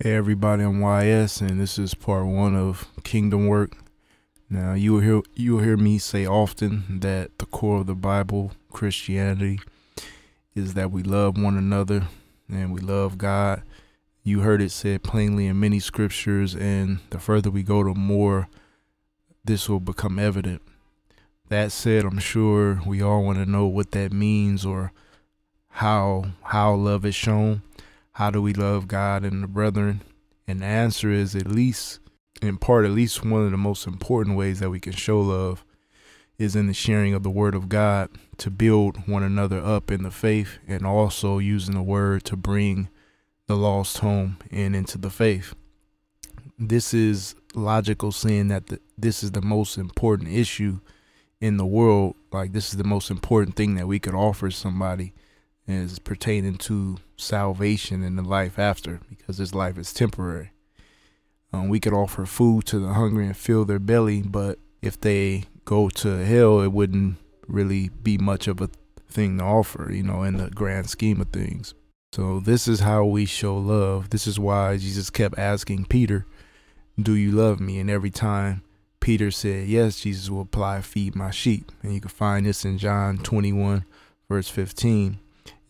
Hey everybody, I'm YS, and this is part one of Kingdom Work. Now you will hear you will hear me say often that the core of the Bible, Christianity, is that we love one another and we love God. You heard it said plainly in many scriptures, and the further we go, the more this will become evident. That said, I'm sure we all want to know what that means or how how love is shown how do we love God and the brethren? And the answer is at least, in part, at least one of the most important ways that we can show love is in the sharing of the word of God to build one another up in the faith and also using the word to bring the lost home and into the faith. This is logical saying that the, this is the most important issue in the world. Like, this is the most important thing that we could offer somebody is pertaining to salvation and the life after, because this life is temporary. Um, we could offer food to the hungry and fill their belly, but if they go to hell, it wouldn't really be much of a thing to offer, you know, in the grand scheme of things. So, this is how we show love. This is why Jesus kept asking Peter, Do you love me? And every time Peter said yes, Jesus will apply, Feed my sheep. And you can find this in John 21, verse 15.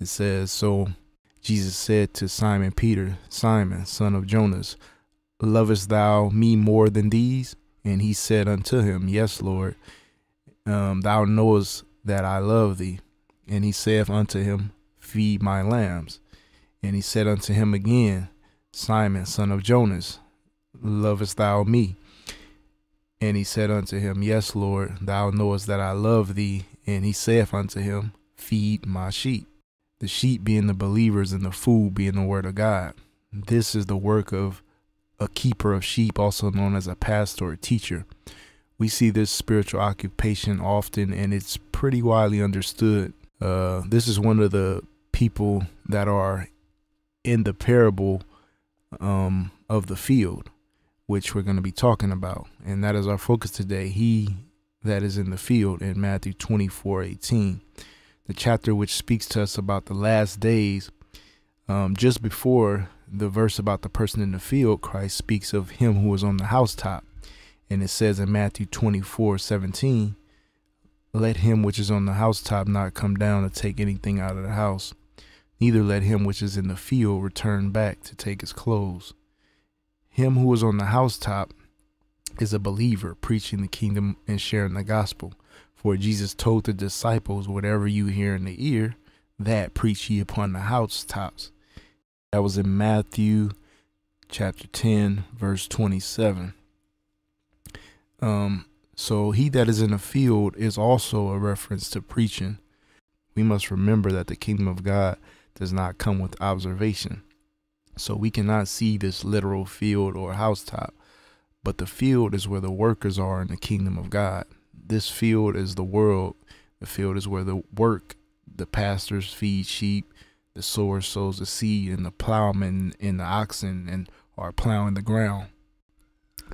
It says, So Jesus said to Simon Peter, Simon, son of Jonas, lovest thou me more than these? And he said unto him, Yes, Lord, um, thou knowest that I love thee. And he saith unto him, Feed my lambs. And he said unto him again, Simon, son of Jonas, lovest thou me? And he said unto him, Yes, Lord, thou knowest that I love thee. And he saith unto him, Feed my sheep the sheep being the believers and the food being the word of God. This is the work of a keeper of sheep, also known as a pastor or teacher. We see this spiritual occupation often, and it's pretty widely understood. Uh, this is one of the people that are in the parable um, of the field, which we're going to be talking about. And that is our focus today. He that is in the field in Matthew 24 18 the chapter which speaks to us about the last days, um, just before the verse about the person in the field, Christ speaks of him who was on the housetop. And it says in Matthew 24 17, let him which is on the housetop not come down to take anything out of the house, neither let him which is in the field return back to take his clothes. Him who is on the housetop is a believer preaching the kingdom and sharing the gospel. For Jesus told the disciples, Whatever you hear in the ear, that preach ye upon the housetops. That was in Matthew chapter 10, verse 27. Um, so he that is in the field is also a reference to preaching. We must remember that the kingdom of God does not come with observation. So we cannot see this literal field or housetop, but the field is where the workers are in the kingdom of God this field is the world. The field is where the work, the pastors feed sheep, the sower sows the seed, and the plowman and the oxen and are plowing the ground.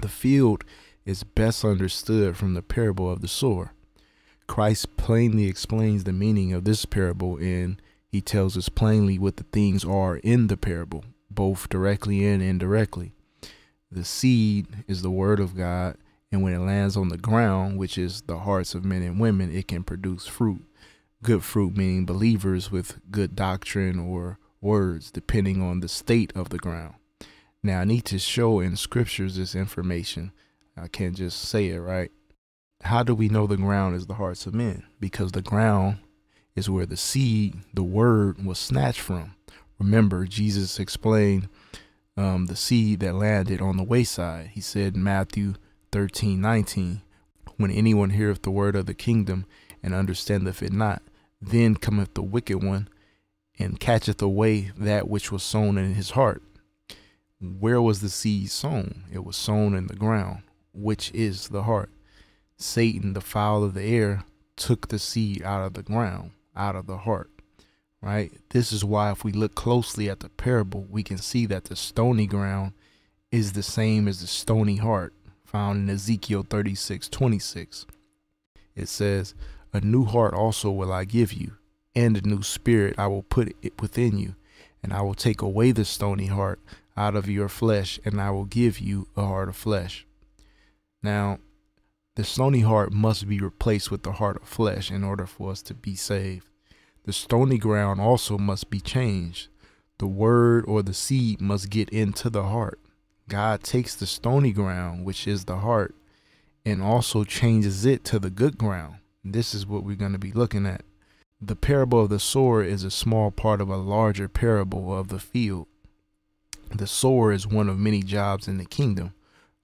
The field is best understood from the parable of the sower. Christ plainly explains the meaning of this parable and he tells us plainly what the things are in the parable, both directly and indirectly. The seed is the word of God, and when it lands on the ground, which is the hearts of men and women, it can produce fruit. Good fruit meaning believers with good doctrine or words, depending on the state of the ground. Now, I need to show in scriptures this information. I can't just say it, right? How do we know the ground is the hearts of men? Because the ground is where the seed, the word, was snatched from. Remember, Jesus explained um, the seed that landed on the wayside. He said in Matthew Thirteen nineteen, when when anyone heareth the word of the kingdom and understandeth it not then cometh the wicked one and catcheth away that which was sown in his heart where was the seed sown it was sown in the ground which is the heart satan the fowl of the air took the seed out of the ground out of the heart right this is why if we look closely at the parable we can see that the stony ground is the same as the stony heart found in Ezekiel 36 26. It says, A new heart also will I give you, and a new spirit I will put it within you, and I will take away the stony heart out of your flesh, and I will give you a heart of flesh. Now, the stony heart must be replaced with the heart of flesh in order for us to be saved. The stony ground also must be changed. The word or the seed must get into the heart. God takes the stony ground, which is the heart, and also changes it to the good ground. This is what we're going to be looking at. The parable of the sower is a small part of a larger parable of the field. The sower is one of many jobs in the kingdom,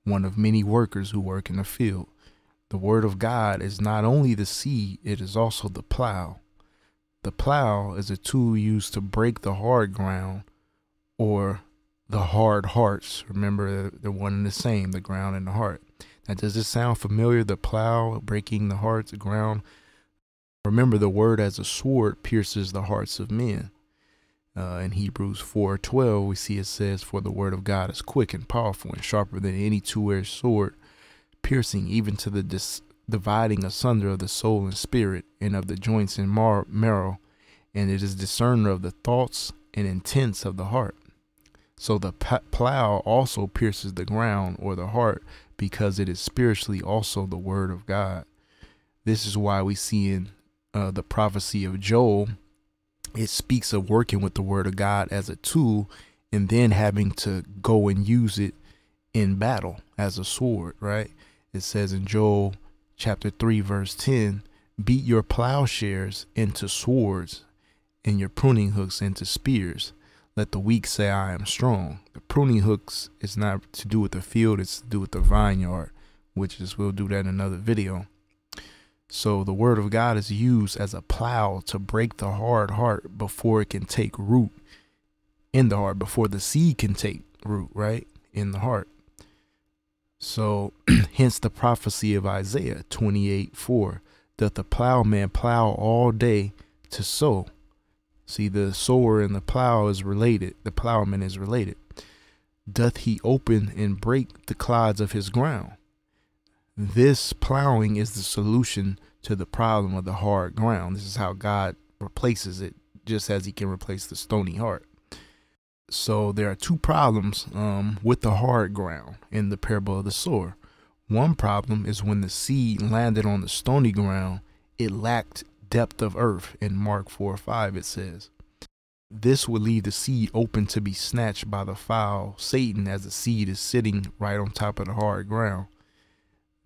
one of many workers who work in the field. The word of God is not only the seed, it is also the plow. The plow is a tool used to break the hard ground or the hard hearts. Remember, they're one and the same, the ground and the heart. Now, does this sound familiar? The plow breaking the hearts, the ground. Remember, the word as a sword pierces the hearts of men. Uh, in Hebrews 4:12, we see it says, "For the word of God is quick and powerful, and sharper than any two-edged sword, piercing even to the dividing asunder of the soul and spirit, and of the joints and marrow, and it is discerner of the thoughts and intents of the heart." So the plow also pierces the ground or the heart because it is spiritually also the word of God. This is why we see in uh, the prophecy of Joel, it speaks of working with the word of God as a tool and then having to go and use it in battle as a sword, right? It says in Joel chapter 3, verse 10 beat your plowshares into swords and your pruning hooks into spears let the weak say, I am strong. The pruning hooks is not to do with the field, it's to do with the vineyard, which is, we'll do that in another video. So the word of God is used as a plow to break the hard heart before it can take root in the heart, before the seed can take root, right? In the heart. So hence the prophecy of Isaiah 28 4 doth the plowman plow all day to sow, See, the sower and the plow is related, the plowman is related. Doth he open and break the clods of his ground? This plowing is the solution to the problem of the hard ground. This is how God replaces it, just as he can replace the stony heart. So there are two problems um, with the hard ground in the parable of the sower. One problem is when the seed landed on the stony ground, it lacked depth of earth in Mark 4 5, it says. This would leave the seed open to be snatched by the foul Satan as the seed is sitting right on top of the hard ground.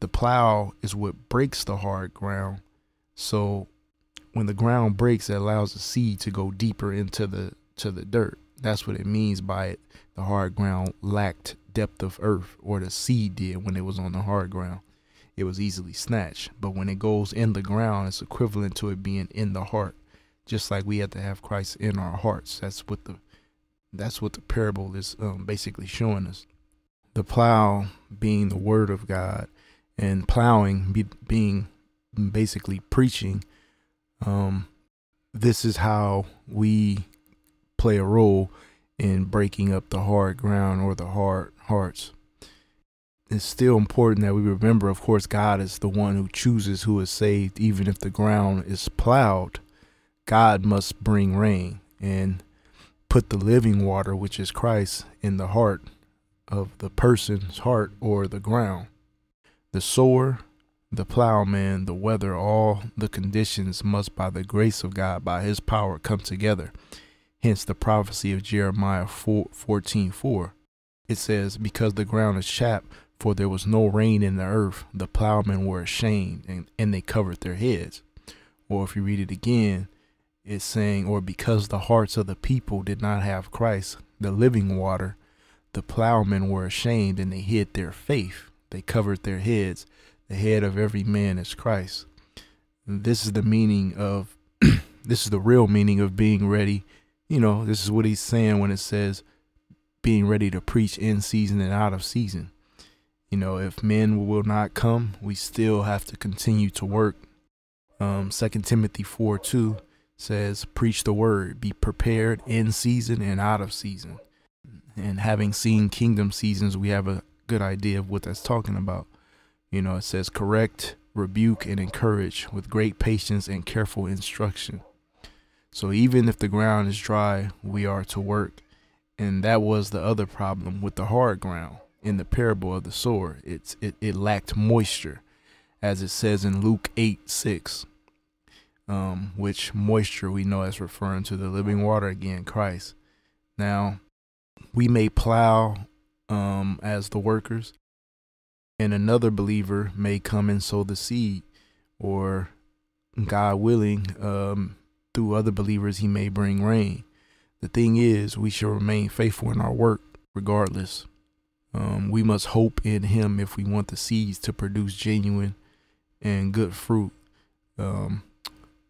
The plow is what breaks the hard ground. So when the ground breaks, it allows the seed to go deeper into the to the dirt. That's what it means by it. The hard ground lacked depth of earth, or the seed did when it was on the hard ground it was easily snatched. But when it goes in the ground, it's equivalent to it being in the heart. Just like we have to have Christ in our hearts. That's what the that's what the parable is um, basically showing us. The plow being the word of God, and plowing be, being basically preaching. Um, this is how we play a role in breaking up the hard ground or the hard hearts it's still important that we remember, of course, God is the one who chooses who is saved, even if the ground is plowed. God must bring rain and put the living water, which is Christ, in the heart of the person's heart or the ground. The sower, the plowman, the weather, all the conditions must, by the grace of God, by his power, come together. Hence the prophecy of Jeremiah 14:4. 4. It says, Because the ground is chapped for there was no rain in the earth. The plowmen were ashamed and, and they covered their heads. Or if you read it again, it's saying, Or because the hearts of the people did not have Christ, the living water, the plowmen were ashamed and they hid their faith. They covered their heads. The head of every man is Christ. this is the meaning of, this is the real meaning of being ready. You know, this is what he's saying when it says being ready to preach in season and out of season you know, if men will not come, we still have to continue to work. Um, 2 Timothy 4 2 says, Preach the word, be prepared in season and out of season. And having seen kingdom seasons, we have a good idea of what that's talking about. You know, it says, Correct, rebuke, and encourage with great patience and careful instruction. So even if the ground is dry, we are to work. And that was the other problem with the hard ground in the parable of the sower. It's it, it lacked moisture, as it says in Luke 8 6. Um, which moisture we know as referring to the living water again, Christ. Now, we may plow um, as the workers, and another believer may come and sow the seed, or God willing, um, through other believers, He may bring rain. The thing is, we shall remain faithful in our work regardless. Um, we must hope in him if we want the seeds to produce genuine and good fruit. Um,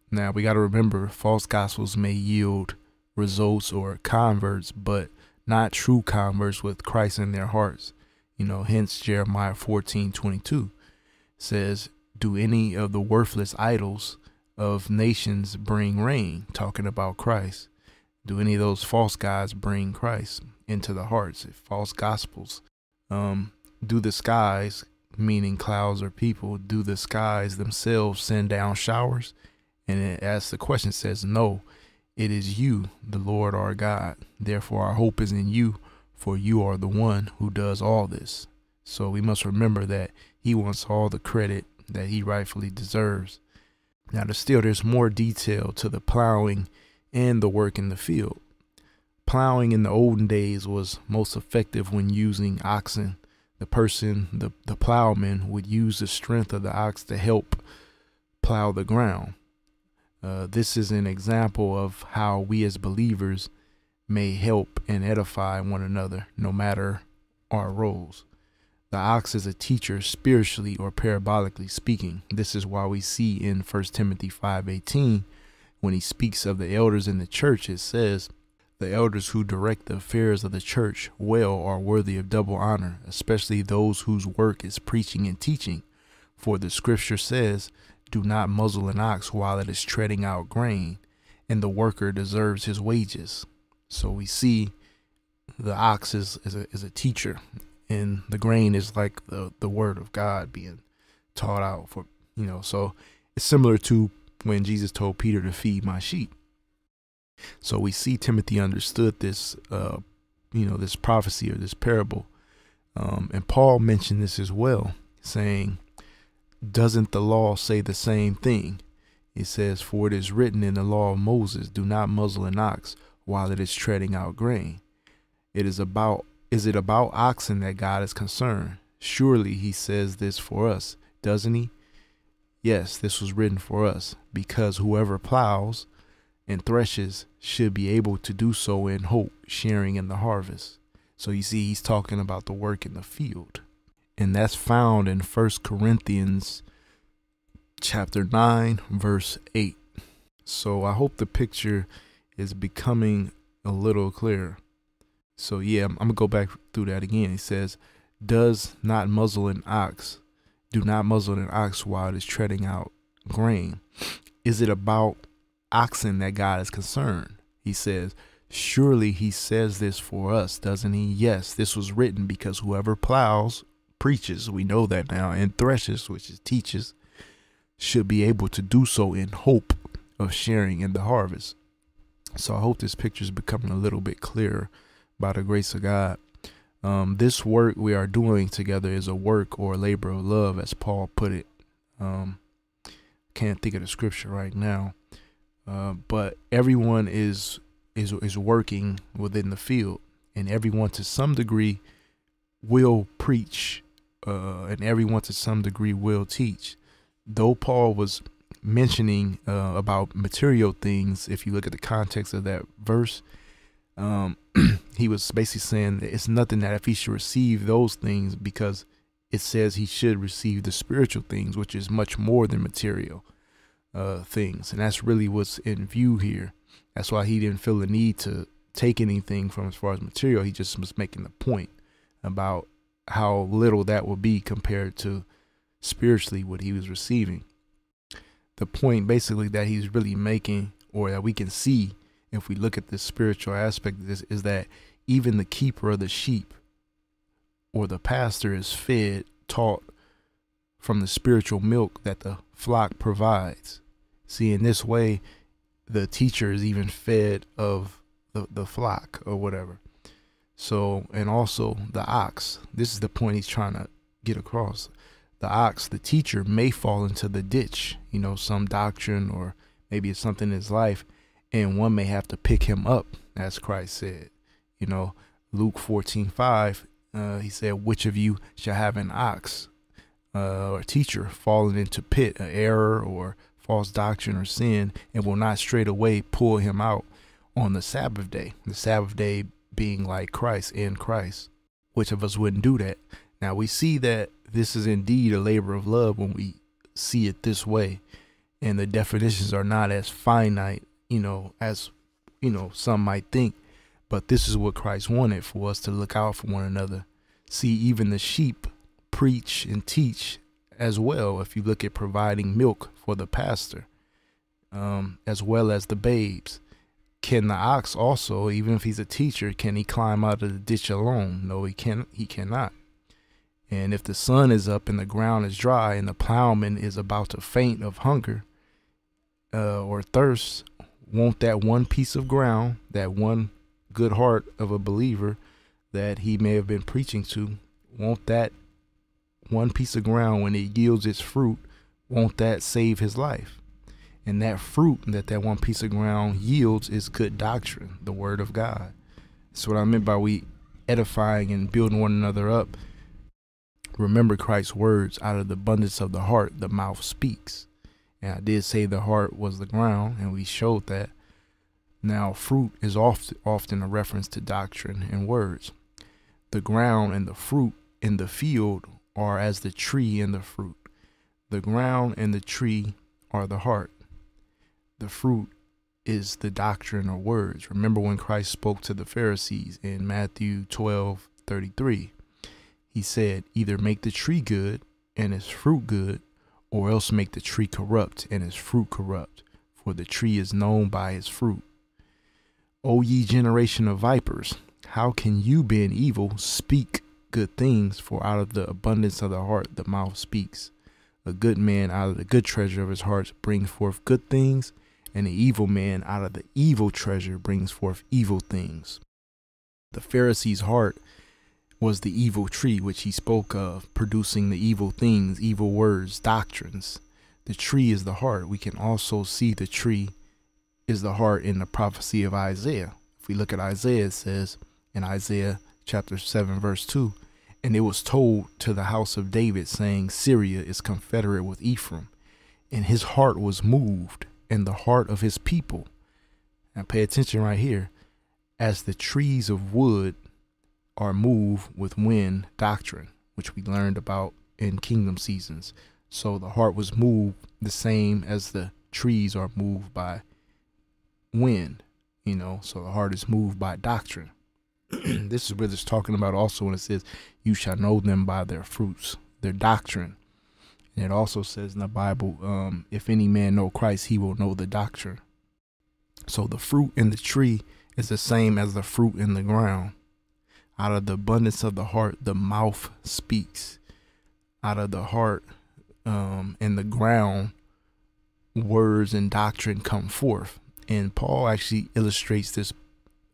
now, we got to remember false gospels may yield results or converts, but not true converts with Christ in their hearts. You know, hence Jeremiah 14 22 says, Do any of the worthless idols of nations bring rain? Talking about Christ. Do any of those false gods bring Christ into the hearts? False gospels um, do the skies, meaning clouds or people, do the skies themselves send down showers? And it asks the question, says, No, it is you, the Lord our God. Therefore, our hope is in you, for you are the one who does all this. So we must remember that he wants all the credit that he rightfully deserves. Now, there's still there's more detail to the plowing and the work in the field. Plowing in the olden days was most effective when using oxen. The person, the, the plowman, would use the strength of the ox to help plow the ground. Uh, this is an example of how we as believers may help and edify one another, no matter our roles. The ox is a teacher spiritually or parabolically speaking. This is why we see in 1 Timothy 5:18 when he speaks of the elders in the church it says the elders who direct the affairs of the church well are worthy of double honor, especially those whose work is preaching and teaching. For the scripture says, Do not muzzle an ox while it is treading out grain, and the worker deserves his wages. So we see the ox is, is, a, is a teacher, and the grain is like the, the word of God being taught out for, you know, so it's similar to when Jesus told Peter to feed my sheep so we see Timothy understood this, uh, you know, this prophecy or this parable. Um, and Paul mentioned this as well, saying, Doesn't the law say the same thing? It says, For it is written in the law of Moses, Do not muzzle an ox while it is treading out grain. It is about is it about oxen that God is concerned? Surely he says this for us, doesn't he? Yes, this was written for us, because whoever plows and threshes should be able to do so in hope, sharing in the harvest. So you see, he's talking about the work in the field. And that's found in First Corinthians chapter 9, verse 8. So I hope the picture is becoming a little clearer. So yeah, I'm, I'm gonna go back through that again. He says, "Does not muzzle an ox. Do not muzzle an ox while it is treading out grain. Is it about oxen that God is concerned. He says, Surely he says this for us, doesn't he? Yes, this was written because whoever plows, preaches, we know that now, and threshes, which is teaches, should be able to do so in hope of sharing in the harvest. So I hope this picture is becoming a little bit clearer by the grace of God. Um, this work we are doing together is a work or a labor of love, as Paul put it. Um, can't think of the scripture right now. Uh, but everyone is is is working within the field, and everyone to some degree will preach, uh, and everyone to some degree will teach. Though Paul was mentioning uh, about material things, if you look at the context of that verse, um, he was basically saying that it's nothing that if he should receive those things because it says he should receive the spiritual things, which is much more than material uh, things. And that's really what's in view here. That's why he didn't feel the need to take anything from as far as material. He just was making the point about how little that would be compared to spiritually what he was receiving. The point basically that he's really making, or that we can see if we look at the spiritual aspect of this, is that even the keeper of the sheep or the pastor is fed, taught, from the spiritual milk that the flock provides. See, in this way, the teacher is even fed of the, the flock or whatever. So, and also the ox. This is the point he's trying to get across. The ox, the teacher, may fall into the ditch, you know, some doctrine or maybe it's something in his life, and one may have to pick him up, as Christ said. You know, Luke 14 5, uh, he said, Which of you shall have an ox uh, or teacher fallen into pit, an error or false doctrine or sin, and will not straightway pull him out on the Sabbath day. The Sabbath day being like Christ in Christ. Which of us wouldn't do that? Now we see that this is indeed a labor of love when we see it this way, and the definitions are not as finite, you know, as you know some might think. But this is what Christ wanted for us to look out for one another. See, even the sheep preach and teach as well. If you look at providing milk for the pastor, um, as well as the babes, can the ox also, even if he's a teacher, can he climb out of the ditch alone? No, he can. He cannot. And if the sun is up and the ground is dry and the plowman is about to faint of hunger uh, or thirst, won't that one piece of ground, that one good heart of a believer that he may have been preaching to, won't that one piece of ground when it yields its fruit, won't that save his life? And that fruit that that one piece of ground yields is good doctrine, the word of God. That's what I meant by we edifying and building one another up. Remember Christ's words out of the abundance of the heart, the mouth speaks. And I did say the heart was the ground, and we showed that. Now, fruit is oft, often a reference to doctrine and words. The ground and the fruit in the field are as the tree and the fruit. The ground and the tree are the heart. The fruit is the doctrine or words. Remember when Christ spoke to the Pharisees in Matthew 12 33. He said, Either make the tree good and its fruit good, or else make the tree corrupt and its fruit corrupt, for the tree is known by its fruit. O ye generation of vipers, how can you, being evil, speak good things, for out of the abundance of the heart the mouth speaks. A good man out of the good treasure of his heart brings forth good things, and an evil man out of the evil treasure brings forth evil things. The Pharisee's heart was the evil tree which he spoke of, producing the evil things, evil words, doctrines. The tree is the heart. We can also see the tree is the heart in the prophecy of Isaiah. If we look at Isaiah, it says in Isaiah chapter 7, verse 2. And it was told to the house of David, saying, Syria is confederate with Ephraim. And his heart was moved, and the heart of his people. Now pay attention right here. As the trees of wood are moved with wind doctrine, which we learned about in Kingdom Seasons. So the heart was moved the same as the trees are moved by wind, you know, so the heart is moved by doctrine. this is where it's talking about also when it says, You shall know them by their fruits, their doctrine. And it also says in the Bible, um, if any man know Christ, he will know the doctrine. So the fruit in the tree is the same as the fruit in the ground. Out of the abundance of the heart, the mouth speaks. Out of the heart um, and the ground, words and doctrine come forth. And Paul actually illustrates this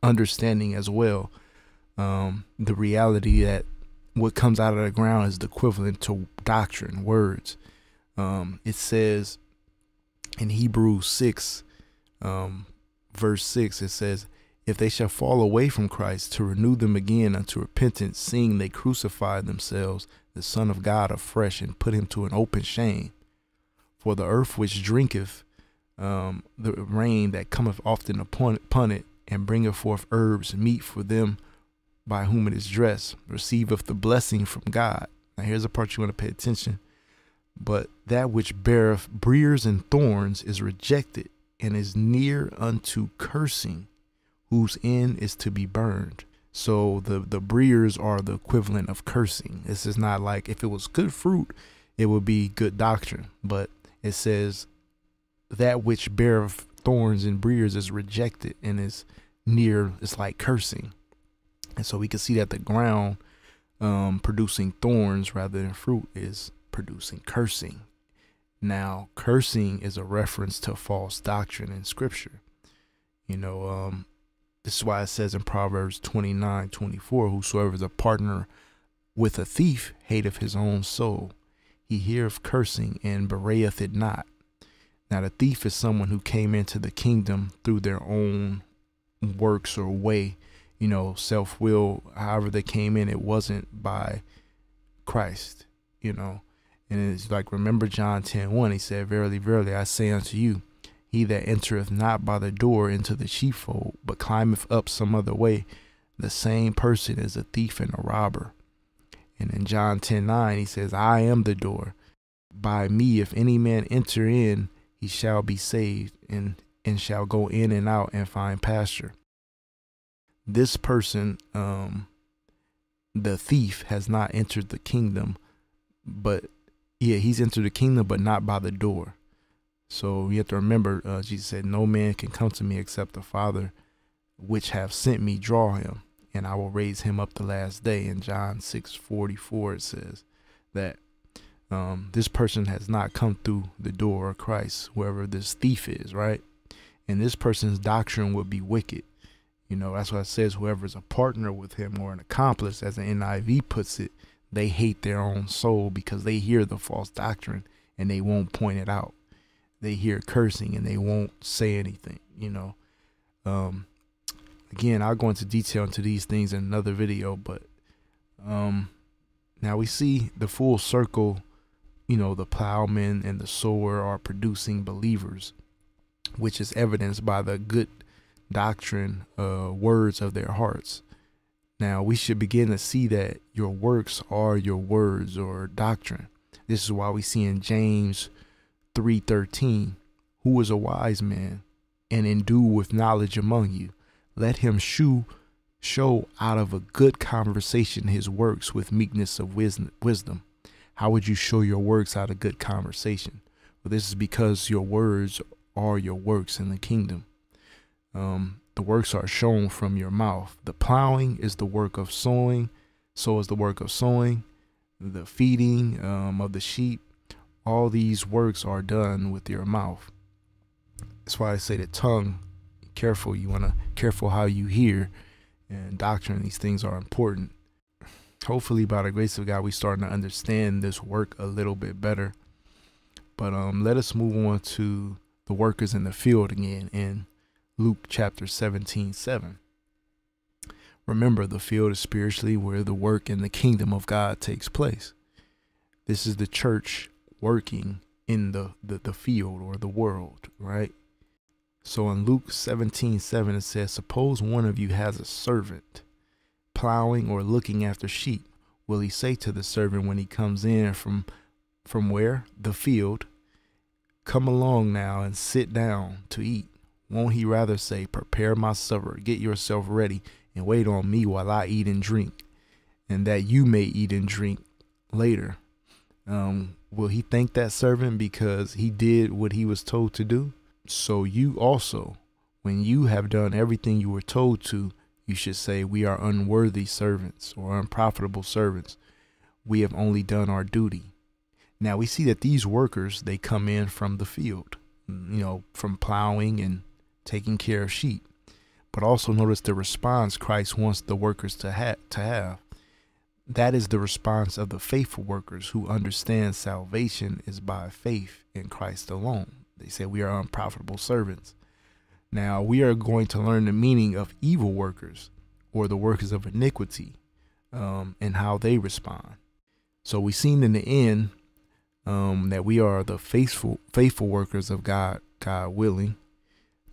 understanding as well um, the reality that what comes out of the ground is the equivalent to doctrine, words. Um, it says in Hebrews 6, um, verse 6, it says, If they shall fall away from Christ, to renew them again unto repentance, seeing they crucified themselves, the Son of God afresh, and put him to an open shame. For the earth which drinketh um, the rain that cometh often upon it, and bringeth forth herbs, meat for them by whom it is dressed receiveth the blessing from God. Now, here's a part you want to pay attention. But that which beareth briers and thorns is rejected and is near unto cursing, whose end is to be burned. So the, the briers are the equivalent of cursing. This is not like if it was good fruit, it would be good doctrine. But it says that which beareth thorns and briers is rejected and is near, it's like cursing. And so we can see that the ground um, producing thorns rather than fruit is producing cursing. Now, cursing is a reference to false doctrine in scripture. You know, um, this is why it says in Proverbs 29 24, whosoever is a partner with a thief hateth his own soul. He heareth cursing and bereath it not. Now, the thief is someone who came into the kingdom through their own works or way you know, self will, however they came in, it wasn't by Christ, you know. And it's like, remember John 10 1, he said, Verily, verily, I say unto you, he that entereth not by the door into the sheepfold, but climbeth up some other way, the same person is a thief and a robber. And in John 10 9, he says, I am the door. By me, if any man enter in, he shall be saved and, and shall go in and out and find pasture this person, um, the thief, has not entered the kingdom, but yeah, he's entered the kingdom, but not by the door. So you have to remember, uh, Jesus said, No man can come to me except the Father, which have sent me, draw him, and I will raise him up the last day. In John 6 44, it says that um, this person has not come through the door of Christ, wherever this thief is, right? And this person's doctrine would be wicked. You know, that's why it says whoever is a partner with him or an accomplice, as the NIV puts it, they hate their own soul because they hear the false doctrine and they won't point it out. They hear cursing and they won't say anything, you know. Um, again, I'll go into detail into these things in another video, but um, now we see the full circle, you know, the plowman and the sower are producing believers, which is evidenced by the good doctrine, uh, words of their hearts. Now we should begin to see that your works are your words or doctrine. This is why we see in James 3:13, who is a wise man and endued with knowledge among you. Let him shew show out of a good conversation his works with meekness of wisdom. How would you show your works out of good conversation? Well, this is because your words are your works in the kingdom. Um, the works are shown from your mouth. The plowing is the work of sowing. So is the work of sowing, the feeding um, of the sheep. All these works are done with your mouth. That's why I say the tongue. Careful, you want to careful how you hear and doctrine. These things are important. Hopefully, by the grace of God, we starting to understand this work a little bit better. But um, let us move on to the workers in the field again and Luke chapter 17, 7. Remember, the field is spiritually where the work in the kingdom of God takes place. This is the church working in the, the, the field or the world, right? So in Luke 17, 7, it says, Suppose one of you has a servant plowing or looking after sheep. Will he say to the servant when he comes in from from where? The field. Come along now and sit down to eat. Won't he rather say, Prepare my supper, get yourself ready, and wait on me while I eat and drink, and that you may eat and drink later? Um, will he thank that servant because he did what he was told to do? So you also, when you have done everything you were told to, you should say, We are unworthy servants or unprofitable servants. We have only done our duty. Now we see that these workers, they come in from the field, you know, from plowing and taking care of sheep. But also notice the response Christ wants the workers to, ha- to have. That is the response of the faithful workers who understand salvation is by faith in Christ alone. They say we are unprofitable servants. Now we are going to learn the meaning of evil workers or the workers of iniquity um, and how they respond. So we've seen in the end um, that we are the faithful faithful workers of God, God willing,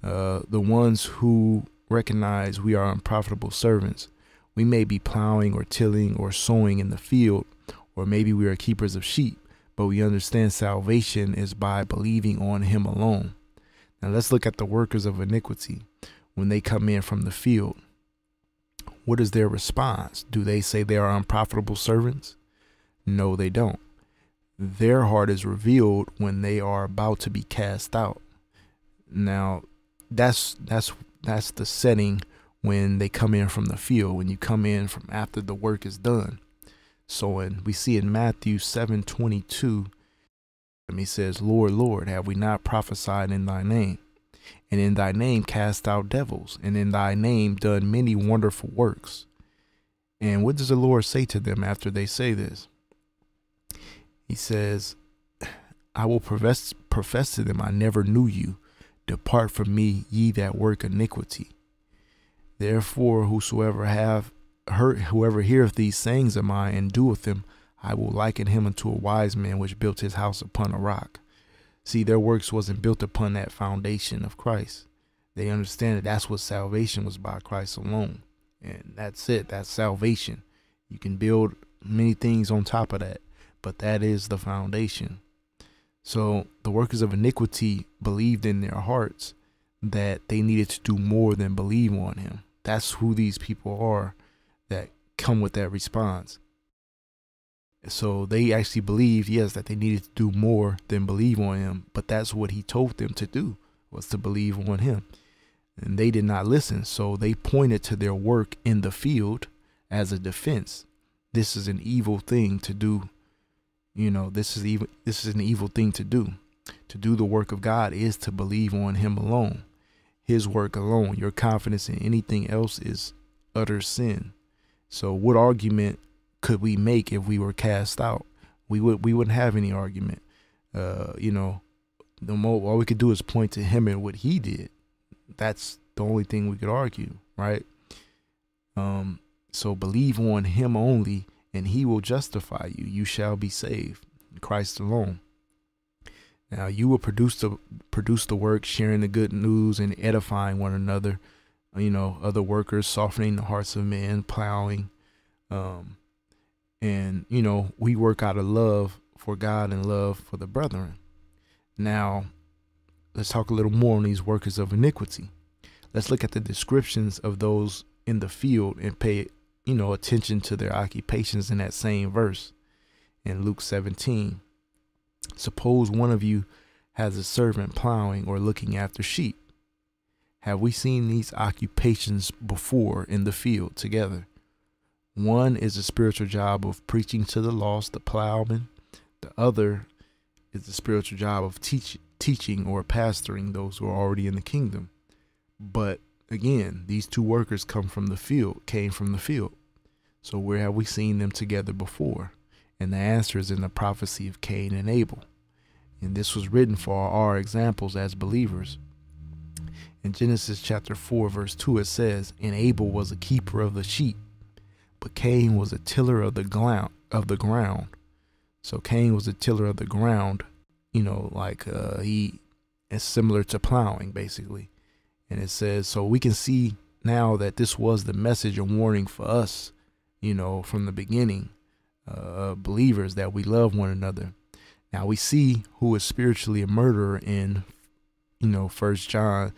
uh, the ones who recognize we are unprofitable servants. We may be plowing or tilling or sowing in the field, or maybe we are keepers of sheep, but we understand salvation is by believing on Him alone. Now let's look at the workers of iniquity when they come in from the field. What is their response? Do they say they are unprofitable servants? No, they don't. Their heart is revealed when they are about to be cast out. Now, that's that's that's the setting when they come in from the field when you come in from after the work is done so and we see in matthew 7 22 and he says lord lord have we not prophesied in thy name and in thy name cast out devils and in thy name done many wonderful works and what does the lord say to them after they say this he says i will profess profess to them i never knew you Depart from me, ye that work iniquity. Therefore, whosoever have heard, whoever heareth these sayings of mine and doeth them, I will liken him unto a wise man which built his house upon a rock. See, their works wasn't built upon that foundation of Christ. They understand that that's what salvation was by Christ alone. And that's it. That's salvation. You can build many things on top of that, but that is the foundation. So the workers of iniquity believed in their hearts that they needed to do more than believe on him. That's who these people are that come with that response. So they actually believed, yes, that they needed to do more than believe on him, but that's what he told them to do was to believe on him. And they did not listen, so they pointed to their work in the field as a defense. This is an evil thing to do you know, this is even this is an evil thing to do. To do the work of God is to believe on him alone, his work alone. Your confidence in anything else is utter sin. So what argument could we make if we were cast out? We would we wouldn't have any argument. Uh, you know, the more all we could do is point to him and what he did. That's the only thing we could argue, right? Um, so believe on him only and he will justify you. You shall be saved. Christ alone. Now you will produce the produce the work, sharing the good news and edifying one another. You know, other workers, softening the hearts of men, plowing. Um, and you know, we work out of love for God and love for the brethren. Now, let's talk a little more on these workers of iniquity. Let's look at the descriptions of those in the field and pay you know, attention to their occupations in that same verse in Luke 17. Suppose one of you has a servant plowing or looking after sheep. Have we seen these occupations before in the field together? One is the spiritual job of preaching to the lost, the plowman. The other is the spiritual job of teach, teaching or pastoring those who are already in the kingdom. But again, these two workers come from the field, came from the field. So where have we seen them together before? And the answer is in the prophecy of Cain and Abel. And this was written for our examples as believers. In Genesis chapter 4, verse 2, it says, And Abel was a keeper of the sheep, but Cain was a tiller of the ground of the ground. So Cain was a tiller of the ground, you know, like uh, he is similar to plowing, basically. And it says, so we can see now that this was the message and warning for us, you know, from the beginning, uh, believers that we love one another. Now we see who is spiritually a murderer in, you know, First John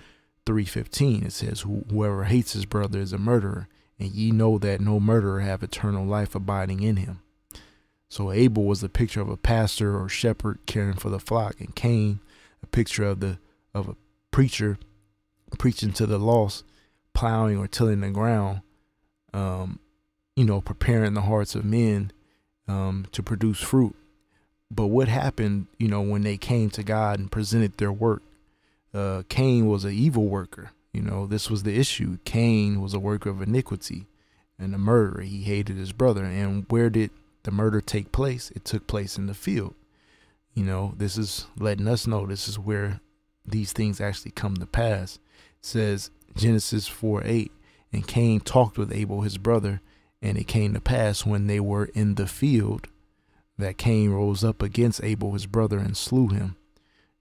3:15. It says, "Whoever hates his brother is a murderer, and ye know that no murderer have eternal life abiding in him." So Abel was the picture of a pastor or shepherd caring for the flock, and Cain, a picture of the of a preacher preaching to the lost, plowing or tilling the ground, um, you know, preparing the hearts of men um, to produce fruit. But what happened, you know, when they came to God and presented their work? Uh, Cain was an evil worker. You know, this was the issue. Cain was a worker of iniquity and a murderer. He hated his brother. And where did the murder take place? It took place in the field. You know, this is letting us know this is where these things actually come to pass says Genesis 4 8. And Cain talked with Abel his brother, and it came to pass when they were in the field that Cain rose up against Abel his brother and slew him.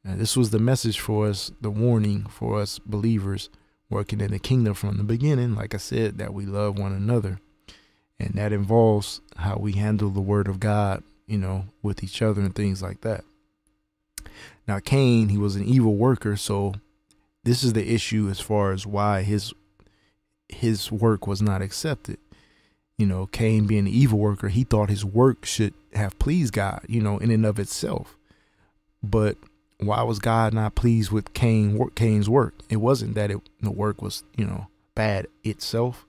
And this was the message for us, the warning for us believers working in the kingdom from the beginning, like I said, that we love one another. And that involves how we handle the word of God, you know, with each other and things like that. Now, Cain, he was an evil worker, so this is the issue as far as why his his work was not accepted. You know, Cain being an evil worker, he thought his work should have pleased God, you know, in and of itself. But why was God not pleased with Cain work Cain's work? It wasn't that it, the work was, you know, bad itself,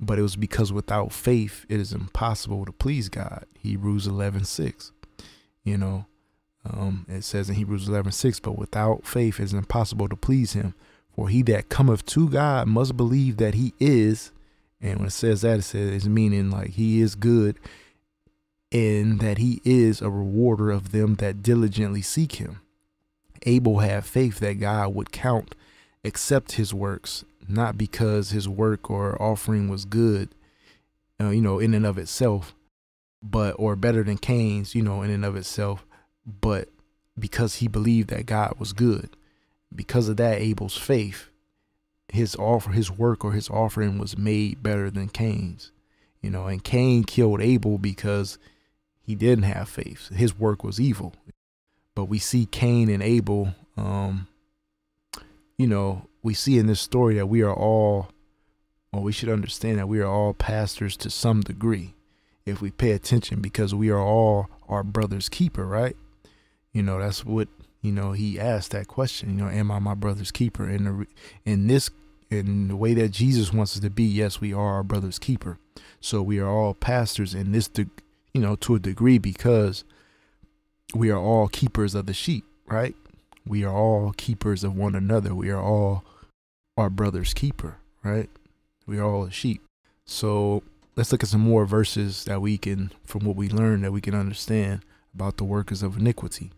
but it was because without faith it is impossible to please God. Hebrews eleven six. You know, um, it says in Hebrews 11 6, but without faith it is impossible to please him. For he that cometh to God must believe that he is. And when it says that, it says it's meaning like he is good and that he is a rewarder of them that diligently seek him. Abel had faith that God would count, accept his works, not because his work or offering was good, uh, you know, in and of itself, but or better than Cain's, you know, in and of itself, but because he believed that God was good, because of that Abel's faith, his offer, his work or his offering was made better than Cain's. You know, and Cain killed Abel because he didn't have faith. His work was evil. But we see Cain and Abel, um, you know, we see in this story that we are all, well, we should understand that we are all pastors to some degree if we pay attention because we are all our brother's keeper, right? You know, that's what you know. He asked that question. You know, am I my brother's keeper? In the in this in the way that Jesus wants us to be, yes, we are our brother's keeper. So we are all pastors in this, you know, to a degree because we are all keepers of the sheep, right? We are all keepers of one another. We are all our brother's keeper, right? We are all a sheep. So let's look at some more verses that we can, from what we learned, that we can understand about the workers of iniquity.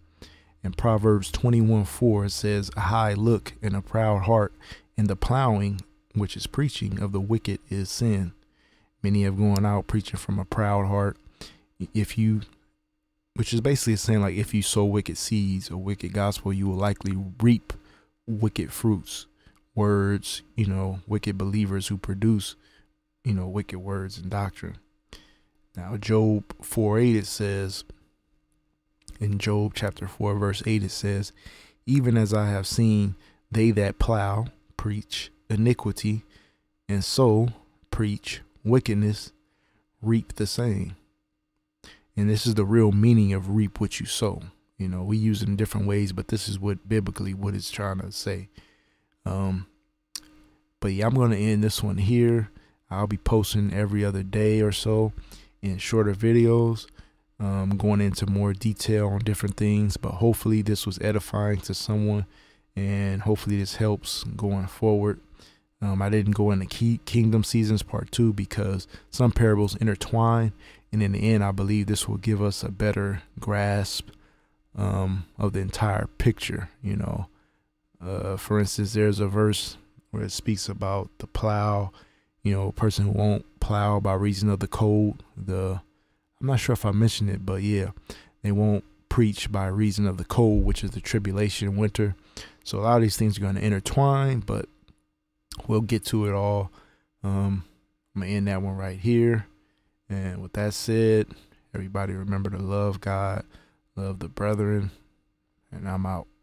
In Proverbs 21 4, it says, A high look and a proud heart, and the plowing, which is preaching, of the wicked is sin. Many have gone out preaching from a proud heart. If you, which is basically saying, like, if you sow wicked seeds or wicked gospel, you will likely reap wicked fruits, words, you know, wicked believers who produce, you know, wicked words and doctrine. Now, Job 4 8, it says, in Job chapter 4, verse 8, it says, Even as I have seen they that plow preach iniquity and sow preach wickedness reap the same. And this is the real meaning of reap what you sow. You know, we use it in different ways, but this is what biblically what it's trying to say. Um, but yeah, I'm going to end this one here. I'll be posting every other day or so in shorter videos um, going into more detail on different things. But hopefully, this was edifying to someone, and hopefully, this helps going forward. Um, I didn't go into key Kingdom Seasons Part 2 because some parables intertwine. And in the end, I believe this will give us a better grasp um, of the entire picture. You know, uh, for instance, there's a verse where it speaks about the plow, you know, a person who won't plow by reason of the cold, the I'm not sure if I mentioned it, but yeah, they won't preach by reason of the cold, which is the tribulation winter. So a lot of these things are going to intertwine, but we'll get to it all. Um, I'm going to end that one right here. And with that said, everybody remember to love God, love the brethren, and I'm out.